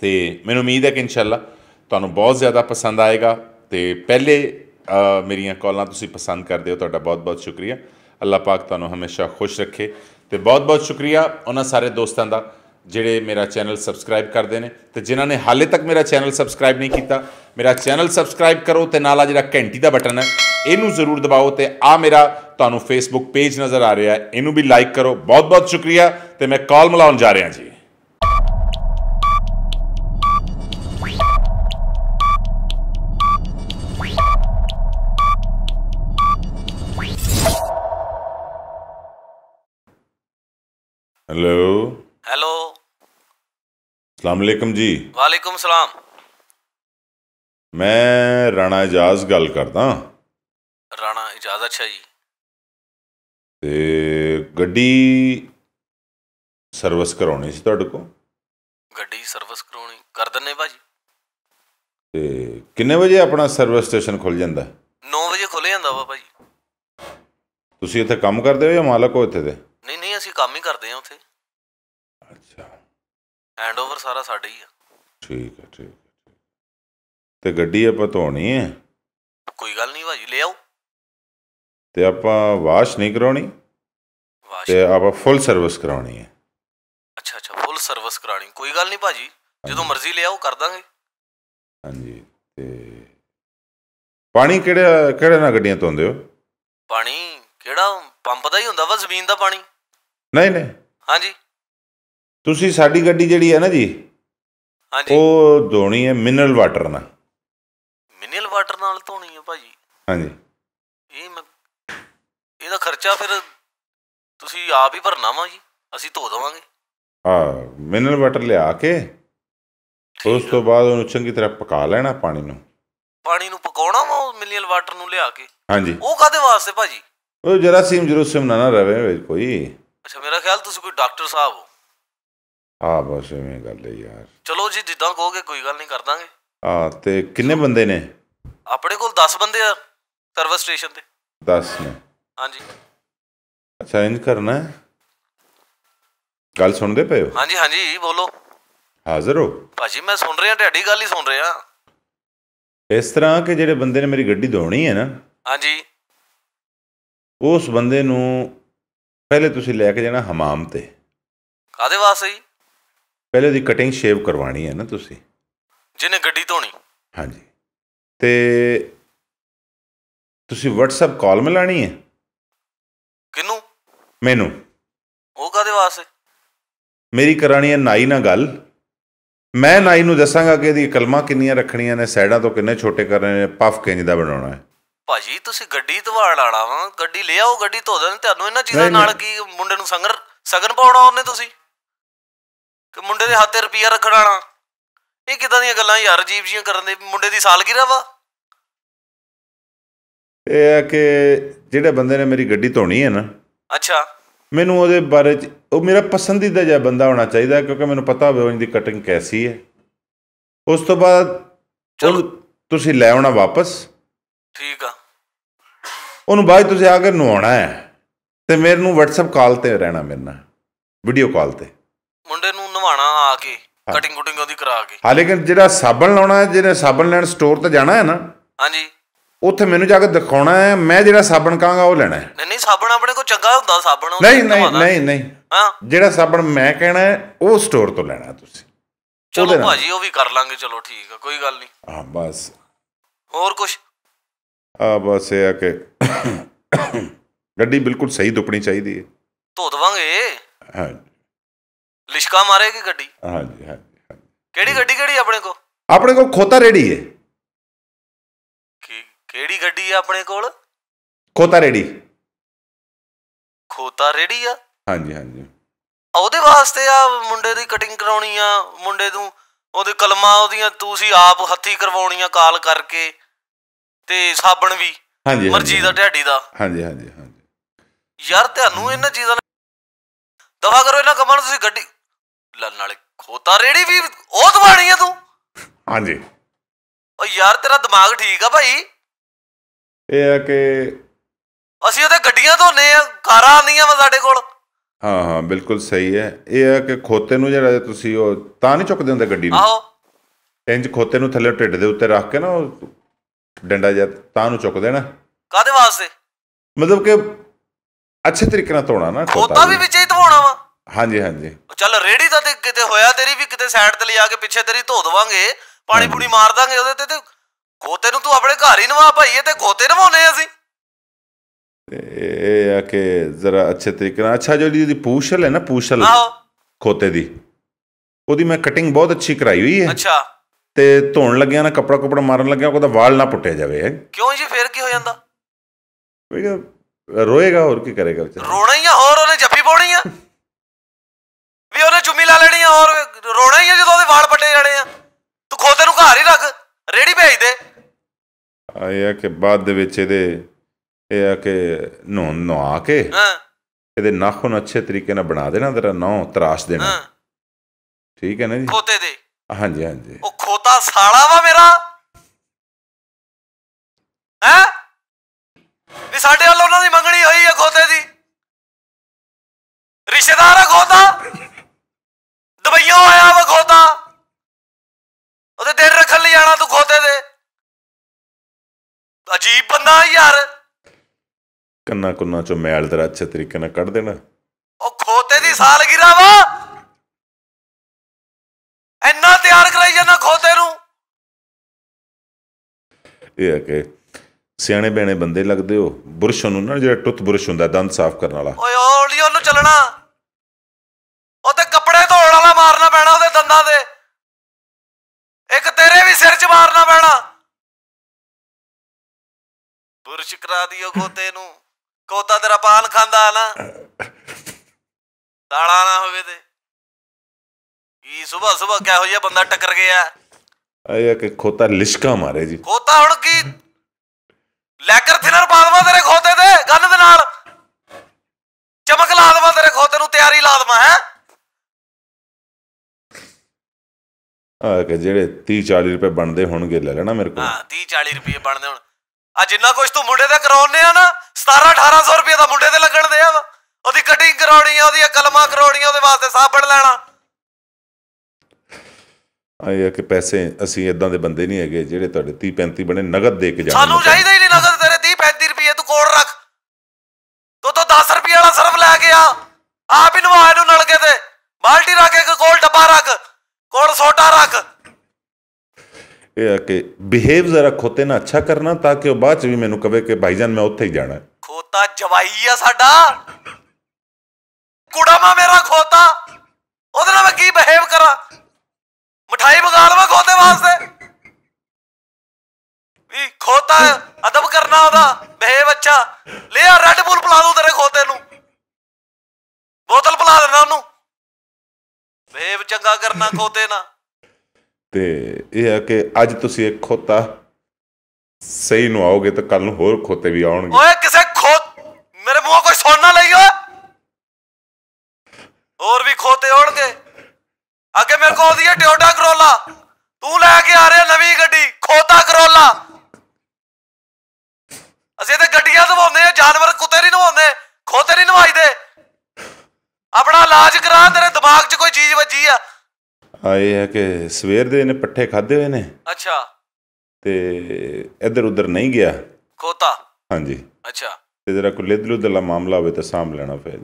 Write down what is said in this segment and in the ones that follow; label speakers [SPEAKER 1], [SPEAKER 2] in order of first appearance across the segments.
[SPEAKER 1] ਤੇ ਮੈਨੂੰ ਉਮੀਦ ਹੈ ਕਿ ਇਨਸ਼ਾਅੱਲਾ ਤੁਹਾਨੂੰ ਬਹੁਤ ਜ਼ਿਆਦਾ ਪਸੰਦ ਆਏਗਾ ਤੇ ਪਹਿਲੇ ਮੇਰੀਆਂ ਕਾਲਾਂ ਤੁਸੀਂ ਪਸੰਦ ਕਰਦੇ ਹੋ ਤੁਹਾਡਾ ਬਹੁਤ-ਬਹੁਤ ਸ਼ੁਕਰੀਆ ਅੱਲਾਹ ਪਾਕ ਤੁਹਾਨੂੰ ਹਮੇਸ਼ਾ ਖੁਸ਼ ਰੱਖੇ ਤੇ ਬਹੁਤ-ਬਹੁਤ ਸ਼ੁਕਰੀਆ ਉਹਨਾਂ ਸਾਰੇ ਦੋਸਤਾਂ ਦਾ ਜਿਹੜੇ ਮੇਰਾ ਚੈਨਲ ਸਬਸਕ੍ਰਾਈਬ ਕਰਦੇ ਨੇ ਤੇ ਜਿਨ੍ਹਾਂ ਨੇ ਹਾਲੇ ਤੱਕ ਮੇਰਾ ਚੈਨਲ ਸਬਸਕ੍ਰਾਈਬ ਨਹੀਂ ਕੀਤਾ ਮੇਰਾ ਚੈਨਲ ਸਬਸਕ੍ਰਾਈਬ ਕਰੋ ਤੇ ਨਾਲ ਆ ਜਿਹੜਾ ਘੰਟੀ ਦਾ ਬਟਨ ਹੈ ਇਹਨੂੰ ਜ਼ਰੂਰ ਦਬਾਓ ਤੇ ਆ ਮੇਰਾ ਤੁਹਾਨੂੰ ਫੇਸਬੁੱਕ ਪੇਜ ਨਜ਼ਰ ਆ ਰਿਹਾ ਹੈ ਇਹਨੂੰ ਵੀ ਲਾਈਕ ਕਰੋ ਬਹੁਤ ਬਹੁਤ ਸ਼ੁਕਰੀਆ ਤੇ ਮੈਂ ਕਾਲ ਮਲਾਉਣ ਜਾ ਰਿਹਾ ਜੀ ਹੈਲੋ ਹੈਲੋ ਸਲਾਮ ਅਲੈਕਮ ਜੀ
[SPEAKER 2] ਵਾਲੇਕੁਮ ਸਲਾਮ
[SPEAKER 1] ਮੈਂ ਰਾਣਾ ਇਜਾਜ਼ ਗੱਲ ਕਰਦਾ
[SPEAKER 2] ਰਾਣਾ ਇਜਾਜ਼ ਅੱਛਾ ਜੀ
[SPEAKER 1] ਤੇ ਗੱਡੀ ਸਰਵਿਸ ਕਰਾਉਣੀ ਸੀ ਤੁਹਾਡੇ ਕੋਲ
[SPEAKER 2] ਗੱਡੀ ਸਰਵਿਸ ਕਰਾਉਣੀ ਕਰ ਦਿੰਨੇ ਭਾਜੀ
[SPEAKER 1] ਤੇ ਕਿੰਨੇ ਵਜੇ ਆਪਣਾ ਸਰਵਿਸ ਸਟੇਸ਼ਨ ਖੁੱਲ ਜਾਂਦਾ
[SPEAKER 2] 9 ਵਜੇ ਖੁੱਲ ਜਾਂਦਾ ਵਾ ਭਾਜੀ
[SPEAKER 1] ਤੁਸੀਂ ਇੱਥੇ ਕੰਮ ਕਰਦੇ ਹੋ ਜਾਂ ਮਾਲਕ ਹੋ ਇੱਥੇ ਦੇ
[SPEAKER 2] ਅਸੀਂ ਕੰਮ ਹੀ ਕਰਦੇ ਆ ਉੱਥੇ ਅੱਛਾ ਹੈਂਡਓਵਰ ਸਾਰਾ ਸਾਡਾ ਹੀ ਆ
[SPEAKER 1] ਠੀਕ ਹੈ ਠੀਕ ਹੈ ਤੇ ਗੱਡੀ ਆਪਾਂ ਧੋਣੀ ਹੈ ਕੋਈ ਗੱਲ ਨਹੀਂ ਭਾਜੀ ਲੈ ਆਓ ਤੇ ਆਪਾਂ ਵਾਸ਼ ਨਹੀਂ ਕਰਾਉਣੀ ਵਾਸ਼ ਤੇ ਆਪਾਂ ਫੁੱਲ ਸਰਵਿਸ ਕਰਾਉਣੀ ਹੈ
[SPEAKER 2] ਅੱਛਾ ਅੱਛਾ ਫੁੱਲ ਸਰਵਿਸ ਕਰਾਣੀ ਕੋਈ ਗੱਲ ਨਹੀਂ ਭਾਜੀ ਜਦੋਂ ਮਰਜ਼ੀ ਲੈ ਆਓ
[SPEAKER 1] ਕਰ ਦਾਂਗੇ ਹਾਂਜੀ ਤੇ ਪਾਣੀ ਕਿਹੜਾ ਕਿਹੜਾ ਨਾ ਗੱਡੀਆਂ ਧੋਂਦੇ ਹੋ
[SPEAKER 2] ਪਾਣੀ ਕਿਹੜਾ ਪੰਪ ਦਾ ਹੀ ਹੁੰਦਾ ਵਾ ਜ਼ਮੀਨ ਦਾ ਪਾਣੀ ਨਹੀਂ ਨਹੀਂ ਹਾਂਜੀ
[SPEAKER 1] ਤੁਸੀਂ ਸਾਡੀ ਗੱਡੀ ਜਿਹੜੀ ਹੈ ਨਾ ਜੀ ਹਾਂਜੀ ਉਹ ਧੋਣੀ ਹੈ ਮਿਨਰਲ ਵਾਟਰ ਨਾਲ
[SPEAKER 2] ਮਿਨਰਲ ਵਾਟਰ ਨਾਲ ਧੋਣੀ ਹੈ
[SPEAKER 1] ਭਾਜੀ ਹਾਂਜੀ ਇਹ ਮੈਂ
[SPEAKER 2] ਇਹਦਾ ਖਰਚਾ ਫਿਰ ਤੁਸੀਂ ਆਪ ਹੀ ਭਰਨਾ ਵਾ ਜੀ ਅਸੀਂ ਧੋ ਦਵਾਂਗੇ
[SPEAKER 1] ਹਾਂ ਮਿਨਰਲ ਵਾਟਰ ਲਿਆ ਕੇ ਉਸ ਤੋਂ ਬਾਅਦ ਉਹਨੂੰ ਚੰਗੀ ਤਰ੍ਹਾਂ ਪਕਾ ਲੈਣਾ ਪਾਣੀ ਨੂੰ
[SPEAKER 2] ਪਾਣੀ ਨੂੰ ਪਕਾਉਣਾ ਵਾ ਉਹ ਮਿਨਰਲ ਵਾਟਰ ਨੂੰ ਲਿਆ ਕੇ ਹਾਂਜੀ ਉਹ ਕਾਦੇ ਵਾਸਤੇ ਭਾਜੀ
[SPEAKER 1] ਉਹ ਸੀਮ ਜਰੂਸਮ ਨਾ ਨਾ ਰਵੇ ਕੋਈ
[SPEAKER 2] ਅੱਛਾ ਮੇਰਾ ਖਿਆਲ ਤੁਸੀਂ ਕੋਈ ਡਾਕਟਰ ਸਾਹਿਬ ਹੋ
[SPEAKER 1] ਆ ਬਸ ਐਵੇਂ ਗੱਲ ਹੈ ਯਾਰ
[SPEAKER 2] ਚਲੋ ਜੀ ਜਿੱਦਾਂ ਕਹੋਗੇ ਕੋਈ ਗੱਲ ਨਹੀਂ ਕਰ ਦਾਂਗੇ
[SPEAKER 1] ਆ ਤੇ ਕਿੰਨੇ ਬੰਦੇ ਨੇ
[SPEAKER 2] ਆਪਣੇ ਕੋਲ 10 ਬੰਦੇ ਆ ਸਰਵਿਸ ਸਟੇਸ਼ਨ ਤੇ 10 ਨੇ ਹਾਂਜੀ
[SPEAKER 1] ਅੱਛਾ ਇੰਜ ਕਰਨਾ ਹੈ ਗੱਲ ਸੁਣਦੇ ਪਏ ਹੋ
[SPEAKER 2] ਹਾਂਜੀ ਹਾਂਜੀ ਬੋਲੋ ਹਾਜ਼ਰ ਹੋ ਭਾਜੀ ਮੈਂ ਸੁਣ ਰਿਹਾ ਤੁਹਾਡੀ ਗੱਲ ਹੀ ਸੁਣ ਰਿਹਾ
[SPEAKER 1] ਇਸ ਤਰ੍ਹਾਂ ਕਿ ਜਿਹੜੇ ਬੰਦੇ ਨੇ ਮੇਰੀ ਗੱਡੀ ਧੋਣੀ ਹੈ ਨਾ ਹਾਂਜੀ ਉਸ ਬੰਦੇ ਨੂੰ ਪਹਿਲੇ ਤੁਸੀਂ ਲੈ ਕੇ ਜਾਣਾ ਹਮਾਮ ਤੇ
[SPEAKER 2] ਕਾਦੇ ਵਾਸਤੇ ਜੀ
[SPEAKER 1] ਪਹਿਲੇ ਦੀ ਕਟਿੰਗ ਸ਼ੇਵ ਕਰਵਾਣੀ ਹੈ ਨਾ ਤੁਸੀਂ ਜਿਹਨੇ ਗੱਡੀ ਧੋਣੀ ਹਾਂਜੀ ਤੇ ਤੁਸੀਂ WhatsApp ਕਾਲ ਮਿਲਾਣੀ ਹੈ ਕਿਨੂੰ ਮੈਨੂੰ ਉਹ ਕਾਦੇ ਵਾਸਤੇ ਮੇਰੀ ਕਰਾਣੀ ਹੈ ਨਾਈ ਨਾਲ ਗੱਲ ਮੈਂ ਨਾਈ ਨੂੰ ਦੱਸਾਂਗਾ ਕਿ ਇਹਦੀ ਕਲਮਾ ਕਿੰਨੀਆਂ ਰੱਖਣੀਆਂ ਨੇ ਸਾਈਡਾਂ ਤੋਂ ਕਿੰਨੇ ਛੋਟੇ ਕਰਨੇ ਨੇ ਪਫ ਕਿੰਜ
[SPEAKER 2] ਦਾ ਬਣਾਉਣਾ ਹੈ ਭਾਜੀ ਤੁਸੀਂ ਗੱਡੀ ਧਵਾੜ ਲਾਣਾ ਵਾ ਗੱਡੀ ਲੈ ਆਓ ਗੱਡੀ ਧੋ ਦੇਣ ਤੁਹਾਨੂੰ ਇਹਨਾਂ ਚੀਜ਼ਾਂ ਨਾਲ ਕੀ ਮੁੰਡੇ ਨੂੰ ਸੰਗਰ ਸਗਨ ਪਾਉਣਾ ਉਹਨੇ ਤੁਸੀਂ ਕਿ ਮੁੰਡੇ ਦੇ ਹੱਥੇ ਰੁਪਈਆ ਰੱਖਣਾ ਇਹ ਕਿਦਾਂ ਦੀਆਂ ਗੱਲਾਂ ਯਾਰ ਅਜੀਬ ਜੀਆਂ ਕਰਨ ਦੇ ਮੁੰਡੇ ਦੀ ਸਾਲਗਿਰਾ ਵਾ
[SPEAKER 1] ਇਹ ਆ ਕਿ ਜਿਹੜੇ ਬੰਦੇ ਨੇ ਮੇਰੀ ਗੱਡੀ ਧੋਣੀ ਹੈ ਨਾ ਅੱਛਾ ਮੈਨੂੰ ਉਹਦੇ ਬਾਰੇ ਉਹ ਮੇਰਾ ਪਸੰਦੀਦਾ ਜਿਹਾ ਬੰਦਾ ਹੋਣਾ ਚਾਹੀਦਾ ਕਿਉਂਕਿ ਮੈਨੂੰ ਪਤਾ ਹੋਵੇ ਉਹਦੀ ਕਟਿੰਗ ਕੈਸੀ ਹੈ ਉਸ ਤੋਂ ਬਾਅਦ ਚਲ ਤੁਸੀਂ ਲੈ ਆਉਣਾ ਵਾਪਸ ਠੀਕ ਆ ਉਹਨੂੰ ਬਾਅਦ ਤੁਸੀਂ ਆ ਕੇ ਨਵਾਉਣਾ ਹੈ ਤੇ ਮੇਰੇ ਨੂੰ WhatsApp ਕਾਲ ਤੇ ਰਹਿਣਾ ਮੇਰੇ ਨਾਲ ਵੀਡੀਓ ਕਾਲ ਤੇ ਮੁੰਡੇ ਨੂੰ ਨਵਾਣਾ ਆ ਕੇ ਕਟਿੰਗ ਕੁਟਿੰਗ
[SPEAKER 2] ਉਹਦੀ ਕਰਾ ਕੇ
[SPEAKER 1] ਹਾਂ ਲੇਕਿਨ ਜਿਹੜਾ ਸਾਬਣ ਲਾਉਣਾ ਹੈ ਜਿਹਨੇ ਸਾਬਣ ਲੈਣ ਸਟੋਰ ਤੇ ਜਾਣਾ ਹੈ ਨਾ ਹਾਂਜੀ ਉੱਥੇ ਮੈਨੂੰ ਜਾ ਕੇ ਦਿਖਾਉਣਾ ਹੈ ਮੈਂ ਜਿਹੜਾ ਸਾਬਣ ਕਾਂਗਾ ਉਹ ਲੈਣਾ ਹੈ
[SPEAKER 2] ਨਹੀਂ ਨਹੀਂ ਸਾਬਣ ਆਪਣੇ ਕੋਲ ਚੰਗਾ ਹੁੰਦਾ ਸਾਬਣ
[SPEAKER 1] ਨਹੀਂ ਨਹੀਂ ਨਹੀਂ ਨਹੀਂ ਹਾਂ ਜਿਹੜਾ ਸਾਬਣ ਮੈਂ ਕਹਿਣਾ ਹੈ ਉਹ ਸਟੋਰ ਤੋਂ ਲੈਣਾ ਤੁਸੀਂ
[SPEAKER 2] ਚਲੋ ਭਾਜੀ ਉਹ ਵੀ ਕਰ ਲਾਂਗੇ ਚਲੋ ਠੀਕ ਆ ਕੋਈ ਗੱਲ ਨਹੀਂ ਹਾਂ ਬਸ ਹੋਰ ਕੁਝ
[SPEAKER 1] ਬਸ ਇਹ ਆ ਕਿ ਗੱਡੀ ਬਿਲਕੁਲ ਸਹੀ ਧੁਪਣੀ ਚਾਹੀਦੀ ਹੈ ਧੋ ਦਵਾਂਗੇ ਹਾਂ
[SPEAKER 2] ਲਿਸ਼ਕਾ ਮਾਰੇਗੀ ਗੱਡੀ
[SPEAKER 1] ਹਾਂਜੀ ਹਾਂਜੀ
[SPEAKER 2] ਕਿਹੜੀ ਗੱਡੀ ਕਿਹੜੀ
[SPEAKER 3] ਆਪਣੇ ਕੋ ਆਪਣੇ ਕੋ ਖੋਤਾ ਰੈਡੀ ਹੈ
[SPEAKER 2] ਕਿਹੜੀ ਗੱਡੀ ਹੈ ਆਪਣੇ ਕੋਲ ਖੋਤਾ ਰੈਡੀ ਖੋਤਾ ਰੈਡੀ ਆ ਹਾਂਜੀ ਹਾਂਜੀ ਉਹਦੇ ਵਾਸਤੇ ਆ ਮੁੰਡੇ ਦੀ ਕਟਿੰਗ ਕਰਾਉਣੀ ਆ ਮੁੰਡੇ ਨੂੰ ਉਹਦੇ ਕਲਮਾ ਉਹਦੀਆਂ ਤੁਸੀਂ ਆਪ ਹੱਥੀ ਕਰਵਾਉਣੀਆਂ ਕਾਲ ਕਰਕੇ ਤੇ ਸਾਬਣ ਵੀ ਹਾਂਜੀ ਮਰਜੀ ਦਾ ਢਾਡੀ ਦਾ ਹਾਂਜੀ ਹਾਂਜੀ ਹਾਂਜੀ ਯਾਰ ਤੁਹਾਨੂੰ ਇਹਨਾਂ ਚੀਜ਼ਾਂ ਦਾ ਦਫਾ ਕਰੋ ਇਹਨਾਂ ਕੰਮਾਂ ਨੂੰ ਤੁਸੀਂ ਗੱਡੀ ਲੱਲ ਨਾਲੇ ਖੋਤਾ ਰੇੜੀ ਵੀ ਉਹ ਦਵਾਣੀ ਆ ਤੂੰ ਹਾਂਜੀ ਓ ਯਾਰ ਤੇਰਾ ਦਿਮਾਗ ਠੀਕ ਆ ਭਾਈ ਇਹ ਆ ਕਿ ਅਸੀਂ ਉਹਦੇ ਗੱਡੀਆਂ ਧੋਨੇ ਆ ਕਾਰਾਂ ਆਉਂਦੀਆਂ ਵਾ ਸਾਡੇ ਕੋਲ
[SPEAKER 1] ਹਾਂ ਹਾਂ ਬਿਲਕੁਲ ਸਹੀ ਹੈ ਇਹ ਆ ਕਿ ਖੋਤੇ ਨੂੰ ਜਿਹੜਾ ਤੁਸੀਂ ਉਹ ਤਾਂ ਨਹੀਂ ਚੁੱਕਦੇ ਹੁੰਦੇ ਗੱਡੀ ਨੂੰ ਆਹੋ ਇੰਜ ਖੋਤੇ ਨੂੰ ਥੱਲੇ ਢਿੱਡ ਦੇ ਉੱਤੇ ਰੱਖ ਕੇ ਨਾ ਉਹ ਡੰਡਾ ਜਾਂ ਤਾਂ ਨੂੰ ਚੁੱਕ ਦੇਣਾ ਕਾਦੇ ਵਾਸਤੇ ਮਤਲਬ ਕਿ ਅੱਛੇ ਤਰੀਕੇ ਨਾਲ ਧੋਣਾ ਨਾ ਖੋਤਾ ਵੀ ਵਿੱਚੇ ਹੀ ਧੋਣਾ ਵਾ ਹਾਂਜੀ ਹਾਂਜੀ
[SPEAKER 2] ਚੱਲ ਰੇੜੀ ਦਾ ਤੇ ਕਿਤੇ ਹੋਇਆ ਤੇਰੀ ਵੀ ਕਿਤੇ ਸਾਈਡ ਤੇ ਲਿਆ ਕੇ ਪਿੱਛੇ ਤੇਰੀ ਧੋ ਦਵਾਂਗੇ ਪਾਣੀ ਪੂਣੀ ਮਾਰ ਦਾਂਗੇ ਉਹਦੇ ਤੇ ਤੇ ਖੋਤੇ ਨੂੰ ਤੂੰ ਆਪਣੇ ਘਰ ਹੀ ਨਵਾ ਭਾਈ ਇਹ ਤੇ ਖੋਤੇ ਨਵਾਉਨੇ ਅਸੀਂ
[SPEAKER 1] ਇਹ ਆ ਕਿ ਜ਼ਰਾ ਅੱਛੇ ਤਰੀਕੇ ਨਾਲ ਅੱਛਾ ਜਿਹੜੀ ਦੀ ਪੂਛਲ ਹੈ ਨਾ ਪੂਛਲ ਖੋਤੇ ਦੀ ਉਹਦੀ ਮੈਂ ਕਟਿੰਗ ਬਹੁਤ ਅੱਛੀ ਕਰਾਈ ਹੋਈ ਹੈ ਅੱਛਾ ਤੇ ਧੋਣ ਲੱਗਿਆ ਨਾ ਕਪੜਾ ਕਪੜਾ ਮਾਰਨ ਲੱਗਿਆ ਉਹਦਾ ਵਾਲ ਨਾ ਪੁੱਟਿਆ ਜਾਵੇ
[SPEAKER 2] ਕਿਉਂ ਜੀ ਫੇਰ ਕੀ ਹੋ ਜਾਂਦਾ
[SPEAKER 1] ਵੇਖ ਰੋਏਗਾ ਹੋਰ ਕੀ ਕਰੇਗਾ ਵਿਚਾਰਾ
[SPEAKER 2] ਰੋਣਾ ਹੀ ਆ ਹੋਰ ਉਹਨੇ ਜੱਫੀ ਪਾਉਣੀ ਆ ਵੀ ਉਹਨੇ ਚੁੰਮੀ ਲਾ ਲੈਣੀ ਆ ਹੋਰ ਰੋਣਾ ਹੀ ਆ ਜਦੋਂ ਉਹਦੇ ਵਾਲ ਪੱਟੇ ਜਾਣੇ ਆ ਤੂੰ ਖੋਤੇ ਨੂੰ ਘਰ ਹੀ ਰੱਖ ਰੇੜੀ ਭੇਜ ਦੇ
[SPEAKER 1] ਆਇਆ ਕਿ ਬਾਅਦ ਦੇ ਵਿੱਚ ਇਹਦੇ ਇਹ ਆ ਕਿ ਨੋ ਆ ਕੇ ਹਾਂ ਇਹਦੇ ਨਾਖੂਨ ਅੱਛੇ ਤਰੀਕੇ ਨਾਲ ਬਣਾ ਦੇਣਾ ਤੇਰਾ ਨੋ ਤਰਾਸ਼ ਦੇਣਾ ਠੀਕ ਹੈ ਨਾ ਜੀ ਖੋਤੇ ਦੇ ਹਾਂਜੀ ਹਾਂਜੀ ਉਹ
[SPEAKER 3] ਦਾ ਸਾਲਾ ਵਾ ਮੇਰਾ ਹੈ ਵੀ ਸਾਡੇ ਵੱਲ ਉਹਨਾਂ ਦੀ ਮੰਗਣੀ ਹੋਈ ਹੈ ਖੋਤੇ ਦੀ ਰਿਸ਼ਤੇਦਾਰ ਆ ਖੋਤਾ ਦਬਈਓ ਆਇਆ ਵਾ ਖੋਤਾ ਉਹਦੇ ਦਿਲ ਰੱਖਣ ਲਈ ਆਣਾ ਤੂੰ ਖੋਤੇ ਦੇ ਅਜੀਬ ਬੰਦਾ ਯਾਰ
[SPEAKER 1] ਕੰਨਾ ਕੁੰਨਾ ਚੋਂ ਮੈਲ ਤੇਰਾ ਅੱਛੇ ਤਰੀਕੇ ਨਾਲ ਕੱਢ
[SPEAKER 3] ਦੇਣਾ ਉਹ ਖੋਤੇ ਦੀ ਸਾਲਗਿਰਾ ਵਾ ਇੰਨਾ ਤਿਆਰ ਕਰਾਈ ਜਾਂਦਾ ਖੋਤੇ ਇਹ ਹੈ ਕਿ
[SPEAKER 1] ਸਿਆਣੇ ਬੈਣੇ ਬੰਦੇ ਲੱਗਦੇ ਹੋ ਬੁਰਸ਼ ਨੂੰ ਨਾ ਜਿਹੜਾ ਟੁੱਥ ਬੁਰਸ਼ ਹੁੰਦਾ ਦੰਦ ਸਾਫ਼ ਕਰਨ ਵਾਲਾ ਓਏ
[SPEAKER 2] ਓਲੀ
[SPEAKER 3] ਉਹਨੂੰ ਚੱਲਣਾ ਉਹ ਤੇ ਕੱਪੜੇ ਧੋਣ ਵਾਲਾ ਮਾਰਨਾ ਪੈਣਾ ਉਹਦੇ ਦੰਦਾਂ ਦੇ ਇੱਕ ਤੇਰੇ ਵੀ ਸਿਰ 'ਚ ਮਾਰਨਾ ਪੈਣਾ
[SPEAKER 2] ਬੁਰਸ਼ ਕਰਾ ਦਿਓ ਕੋਤੇ ਨੂੰ ਕੋਤਾ ਤੇਰਾ ਪਾਲ ਖਾਂਦਾ ਨਾ ਦਾਣਾ ਨਾ ਹੋਵੇ ਤੇ ਕੀ ਸਵੇਰ ਸਵੇਰ ਕਿਹੋ ਜਿਹਾ ਬੰਦਾ ਟੱਕਰ ਗਿਆ
[SPEAKER 1] ਆਇਆ ਕਿ ਖੋਤਾ ਲਿਸ਼ਕਾ ਮਾਰੇ ਜੀ
[SPEAKER 2] ਖੋਤਾ ਹੁਣ ਕੀ
[SPEAKER 3] ਲੈਕਰ ਥਿਨਰ ਬਾਦਵਾ ਤੇਰੇ ਖੋਤੇ ਤੇ ਗੰਦ ਦੇ ਨਾਲ ਚਮਕ ਲਾ ਦਵਾ ਤੇਰੇ ਖੋਤੇ ਨੂੰ ਤਿਆਰੀ ਲਾ ਦਵਾ ਹੈ
[SPEAKER 1] ਆ ਕਿ ਜਿਹੜੇ 30 40 ਰੁਪਏ ਬਣਦੇ ਹੋਣਗੇ ਲੈ ਲੈਣਾ ਮੇਰੇ ਕੋਲ ਹਾਂ
[SPEAKER 2] 30 40 ਰੁਪਏ ਬਣਦੇ ਹੁਣ ਆ ਜਿੰਨਾ ਕੁਝ ਤੂੰ ਮੁੰਡੇ ਦਾ ਕਰਾਉਨੇ ਆ ਨਾ 17 1800 ਰੁਪਏ ਦਾ ਮੁੰਡੇ ਤੇ ਲੱਗਣ ਦੇ ਆ ਉਹਦੀ ਕਟਿੰਗ ਕਰਾਉਣੀ ਆ ਉਹਦੀ ਕਲਮਾ ਕਰਾਉਣੀ ਆ ਉਹਦੇ ਵਾਸਤੇ ਸਾਬਣ ਲੈਣਾ
[SPEAKER 1] ਆਏ ਕਿ ਪੈਸੇ ਅਸੀਂ ਇਦਾਂ ਦੇ ਬੰਦੇ ਨਹੀਂ ਹੈਗੇ ਜਿਹੜੇ ਤੁਹਾਡੇ 30 35 ਬਣੇ ਨਗਦ ਦੇ ਕੇ ਜਾਣ ਸਾਨੂੰ ਚਾਹੀਦਾ
[SPEAKER 2] ਹੀ ਨਹੀਂ ਨਗਦ ਤੇਰੇ 30 35 ਰੁਪਏ ਤੂੰ ਕੋਲ ਰੱਖ ਤੂੰ ਤਾਂ 10 ਰੁਪਏ ਵਾਲਾ ਸਰਫ ਲੈ ਕੇ ਆ ਆਪ ਹੀ ਨਵਾ ਇਹਨੂੰ ਨਲਕੇ ਤੇ ਬਾਲਟੀ ਰੱਖ ਕੇ ਕੋਲ ਡੱਬਾ ਰੱਖ ਕੋਲ ਸੋਡਾ ਰੱਖ
[SPEAKER 1] ਇਹ ਆ ਕਿ ਬਿਹੇਵ ਜ਼ਰਾ ਖੋਤੇ ਨਾ ਅੱਛਾ ਕਰਨਾ ਤਾਂ ਕਿ ਉਹ ਬਾਅਦ ਚ ਵੀ ਮੈਨੂੰ ਕਵੇ ਕਿ ਭਾਈਜਾਨ ਮੈਂ ਉੱਥੇ ਹੀ ਜਾਣਾ
[SPEAKER 2] ਖੋਤਾ ਜਵਾਈ ਆ ਸਾਡਾ
[SPEAKER 3] ਕੁੜਾਵਾ ਮੇਰਾ ਖੋਤਾ ਉਹਦੇ ਨਾਲ ਮੈਂ ਕੀ ਬਿਹੇਵ ਕਰਾਂ ਮਠਾਈ ਬਗਾਲ ਵਾ ਖੋਤੇ ਵਾਸਤੇ ਵੀ ਖੋਤਾ
[SPEAKER 2] ਅਦਬ ਕਰਨਾ ਉਹਦਾ ਬੇ ਬੱਚਾ ਲੈ ਆ ਰੈੱਡ ਬੁੱਲ ਪਲਾ ਦੂੰ ਤੇਰੇ ਖੋਤੇ ਨੂੰ ਬੋਤਲ ਪਲਾ ਦੇਣਾ ਉਹਨੂੰ ਬੇਵ ਚੰਗਾ ਕਰਨਾ ਖੋਤੇ ਨਾ
[SPEAKER 1] ਤੇ ਇਹ ਹੈ ਕਿ ਅੱਜ ਤੁਸੀਂ ਇੱਕ ਖੋਤਾ ਸਹੀ ਨੂੰ ਆਓਗੇ ਤਾਂ ਕੱਲ ਨੂੰ ਹੋਰ ਖੋਤੇ ਵੀ ਆਉਣਗੇ
[SPEAKER 2] ਓਏ ਕਿਸੇ ਖੋ ਮੇਰੇ ਮੂੰਹ ਕੋਈ ਸੁਣਨਾ ਲਈ ਓਏ ਹੋਰ ਵੀ ਖੋਤੇ ਆਉਣਗੇ ਮੇਰੇ ਕੋਲ ਦੀ ਹੈ ਟੋਯੋਟਾ ਕਰੋਲਾ ਤੂੰ ਲੈ ਕੇ ਆ ਰਿਹਾ ਨਵੀਂ ਗੱਡੀ ਖੋਤਾ ਕਰੋਲਾ ਅਸੀਂ ਤਾਂ ਗੱਡੀਆਂ ਦਵਾਉਂਦੇ ਆ ਜਾਨਵਰ ਕੁੱਤੇ ਨਹੀਂ ਨਵਾਉਂਦੇ ਖੋਤੇ ਨਹੀਂ ਨਵਾਈਦੇ ਆਪਣਾ ਇਲਾਜ ਕਰਾ ਤੇਰੇ ਦਿਮਾਗ 'ਚ ਕੋਈ ਚੀਜ਼ ਵੱਜੀ ਆ
[SPEAKER 1] ਆਏ ਹੈ ਕਿ ਸਵੇਰ ਦੇ ਇਹਨੇ ਪੱਠੇ ਖਾਦੇ ਹੋਏ ਨੇ ਅੱਛਾ ਤੇ ਇੱਧਰ ਉੱਧਰ ਨਹੀਂ ਗਿਆ ਖੋਤਾ ਹਾਂਜੀ ਅੱਛਾ ਤੇ ਜਰਾ ਕੁਲੇਦਲੂ ਦਾ ਮਾਮਲਾ ਹੋਵੇ ਤਾਂ ਸਾਂਭ ਲੈਣਾ ਫੇਰ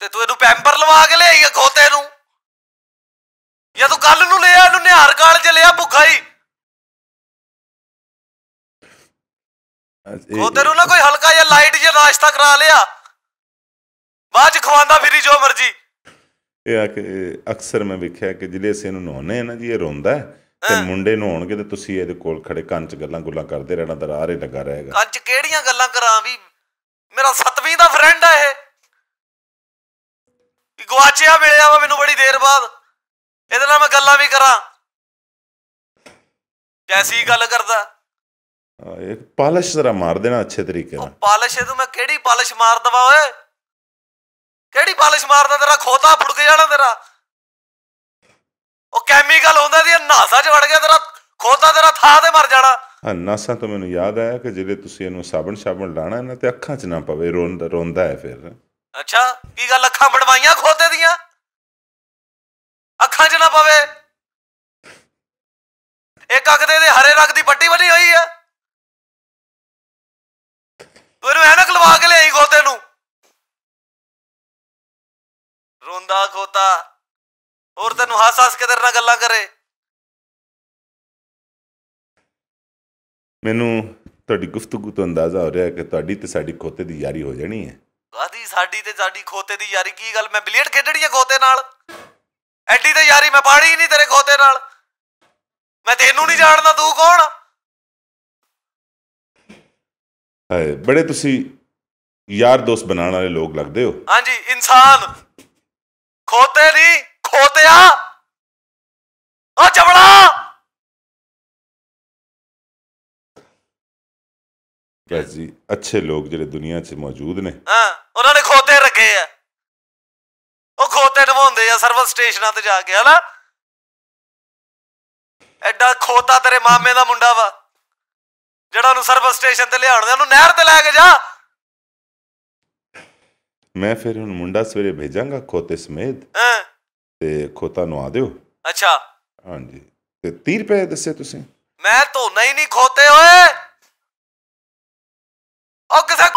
[SPEAKER 3] ਤੇ ਤੂੰ ਇਹਨੂੰ ਪੈਂਪਰ ਲਵਾ ਕੇ ਆਈਏ ਖੋਤੇ ਨੂੰ ਜਾਂ ਤੂੰ ਕੱਲ ਨੂੰ ਲਿਆ ਇਹਨੂੰ ਨਿਹਾਰ ਕਾਲ ਚ ਲਿਆ ਭੁੱਖਾ ਹੀ ਉਹ ਤੈਨੂੰ ਨਾ ਕੋਈ ਹਲਕਾ ਜਾਂ ਲਾਈਟ ਜਾਂ ਨਾਸ਼ਤਾ ਕਰਾ ਲਿਆ ਬਾਅਦ ਚ ਖਵਾਉਂਦਾ ਫਿਰੀ ਜੋ ਮਰਜੀ
[SPEAKER 1] ਇਹ ਆ ਕਿ ਅਕਸਰ ਮੈਂ ਵੇਖਿਆ ਕਿ ਜਿਹੜੇ ਅਸੀਂ ਇਹਨੂੰ ਨਹਾਉਨੇ ਆ ਨਾ ਜੀ ਇਹ ਰੋਂਦਾ ਤੇ ਮੁੰਡੇ ਨਹਾਉਣਗੇ ਤੇ ਤੁਸੀਂ ਇਹਦੇ ਕੋਲ ਖੜੇ ਕੰਨ ਚ ਗੱਲਾਂ ਗੁੱਲਾਂ ਕਰਦੇ ਰਹਿਣਾ ਤਾਂ ਆਰੇ ਲੱਗਾ
[SPEAKER 2] ਰਹੇਗਾ ਕੰਨ ਚ ਕਿਹੜੀਆਂ ਗੱਲਾਂ ਕਰਾਂ ਵੀ ਮੇਰਾ ਸਤਵੀਂ ਦਾ ਫਰੈਂਡ ਆ ਇਹ
[SPEAKER 3] ਗਵਾਚਿਆ ਮਿਲਿਆ ਵਾ ਮੈਨੂੰ ਬੜੀ ਦੇਰ ਬਾਅਦ ਇਹਦੇ ਨਾਲ ਮੈਂ ਗੱਲਾਂ ਵੀ ਕਰਾਂ ਜੈਸੀ ਗੱਲ ਕਰਦਾ
[SPEAKER 1] ਇਹ ਪਾਲਿਸ਼ ਜ਼ਰਾ ਮਾਰ ਦੇਣਾ ਅੱਛੇ ਤਰੀਕੇ ਨਾਲ
[SPEAKER 2] ਪਾਲਿਸ਼ ਇਹ ਤੂੰ ਮੈਂ ਕਿਹੜੀ ਪਾਲਿਸ਼ ਮਾਰ ਦਵਾ ਓਏ ਕਿਹੜੀ ਪਾਲਿਸ਼ ਮਾਰਦਾ ਤੇਰਾ ਖੋਤਾ ਕੇ ਜਾਣਾ ਤੇਰਾ ਉਹ ਕੈਮੀਕਲ ਹੁੰਦਾ ਦੀ ਨਾਸਾ ਚ ਵੜ ਗਿਆ ਤੇਰਾ ਖੋਤਾ ਤੇਰਾ ਥਾ ਤੇ ਮਰ
[SPEAKER 1] ਜਾਣਾ ਹਾਂ ਨਾਸਾ ਤੋਂ ਮੈਨੂੰ ਯਾਦ ਆਇਆ ਕਿ ਜਿਹੜੇ ਤੁਸੀਂ ਇਹਨੂੰ ਸਾਬਣ ਸਾਬਣ ਲਾਣਾ ਇਹਨਾਂ ਤੇ ਅੱਖਾਂ 'ਚ ਨਾ ਪਵੇ ਰੋਂਦਾ ਰੋਂਦਾ ਹੈ ਫਿਰ
[SPEAKER 2] ਅੱਛਾ
[SPEAKER 3] ਕੀ ਗੱਲ ਅੱਖਾਂ ਬਣਵਾਈਆਂ ਖੋਤੇ ਦੀਆਂ ਅੱਖਾਂ 'ਚ ਨਾ ਪਵੇ ਇੱਕ ਅੱਖ ਦੇ ਦੇ ਹਰੇ ਰੰਗ ਦੀ ਪੱਟੀ ਬਣੀ ਹੋਈ ਆ ਉਹਨੂੰ ਐਨਕ ਲਵਾ ਕੇ ਲਿਆਈ ਖੋਤੇ ਨੂੰ ਰੋਂਦਾ ਖੋਤਾ ਹੋਰ ਤੈਨੂੰ ਹੱਸ ਹੱਸ ਕੇ ਤੇਰੇ ਨਾਲ ਗੱਲਾਂ ਕਰੇ ਮੈਨੂੰ ਤੁਹਾਡੀ
[SPEAKER 1] ਗੁਫ਼ਤਗੂ ਤੋਂ ਅੰਦਾਜ਼ਾ ਹੋ ਰਿਹਾ ਕਿ ਤੁਹਾਡੀ ਤੇ ਸਾਡੀ ਖੋਤੇ ਦੀ ਯਾਰੀ ਹੋ ਜਾਣੀ ਹੈ
[SPEAKER 2] ਕਾਦੀ ਸਾਡੀ ਤੇ ਸਾਡੀ ਖੋਤੇ ਦੀ ਯਾਰੀ ਕੀ ਗੱਲ ਮੈਂ ਬਿਲੀਅਰਡ ਖੇਡਣੀ ਹੈ ਖੋਤੇ ਨਾਲ ਐਡੀ ਤੇ ਯਾਰੀ ਮੈਂ ਪਾੜੀ ਨਹੀਂ ਤੇਰੇ ਖੋਤੇ
[SPEAKER 3] ਨਾਲ ਮੈਂ ਤੈਨੂੰ ਨਹੀਂ ਜਾਣਦਾ ਤੂੰ ਕੌਣ
[SPEAKER 1] ਹੈ ਬੜੇ ਤੁਸੀਂ ਯਾਰ ਦੋਸਤ ਬਣਾਉਣ ਵਾਲੇ ਲੋਕ ਲੱਗਦੇ ਹੋ
[SPEAKER 3] ਹਾਂਜੀ ਇਨਸਾਨ ਖੋਤੇ ਨਹੀਂ ਖੋਤਿਆ ਆ ਚਵੜਾ
[SPEAKER 1] ਗੱਜੀ ਅੱਛੇ ਲੋਕ ਜਿਹੜੇ ਦੁਨੀਆ 'ਚ ਮੌਜੂਦ ਨੇ
[SPEAKER 3] ਹਾਂ ਉਹਨਾਂ ਨੇ ਖੋਤੇ ਰੱਖੇ ਆ ਸਰਵਿਸ ਸਟੇਸ਼ਨਾਂ ਤੇ ਜਾ ਕੇ ਹਨਾ ਐਡਾ ਖੋਤਾ ਤੇਰੇ ਮਾਮੇ ਦਾ ਮੁੰਡਾ ਵਾ ਜਿਹੜਾ ਨੂੰ ਸਰਵਿਸ ਸਟੇਸ਼ਨ ਤੇ ਲਿਆਉਣ ਦੇ ਉਹਨੂੰ ਨਹਿਰ ਤੇ ਲੈ ਕੇ ਜਾ
[SPEAKER 1] ਮੈਂ ਫਿਰ ਹੁਣ ਮੁੰਡਾ ਸਵੇਰੇ ਭੇਜਾਂਗਾ ਖੋਤੇ ਸਮੇਤ ਹਾਂ ਤੇ ਖੋਤਾ ਨੂੰ ਆ ਦਿਓ ਅੱਛਾ ਹਾਂਜੀ ਤੇ 30 ਰੁਪਏ ਦੱਸੇ ਤੁਸੀਂ
[SPEAKER 2] ਮੈਂ ਤੋਂ ਨਹੀਂ ਨਹੀਂ ਖੋਤੇ ਓਏ
[SPEAKER 3] ਉਹ ਕਿਸੇ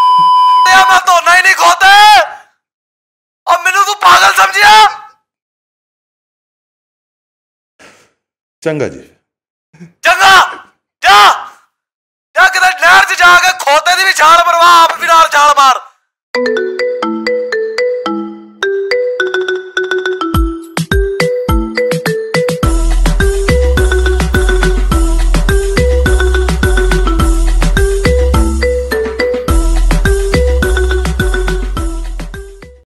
[SPEAKER 3] ਚੰਗਾ ਜੀ ਚੰਗਾ ਜਾ ਜਾ ਕਿਤੇ ਨਹਿਰ
[SPEAKER 2] 'ਚ ਜਾ ਕੇ ਖੋਤੇ ਦੀ ਵੀ ਛਾਲ ਮਰਵਾ ਆਪ ਵੀ ਨਾਲ ਛਾਲ ਮਾਰ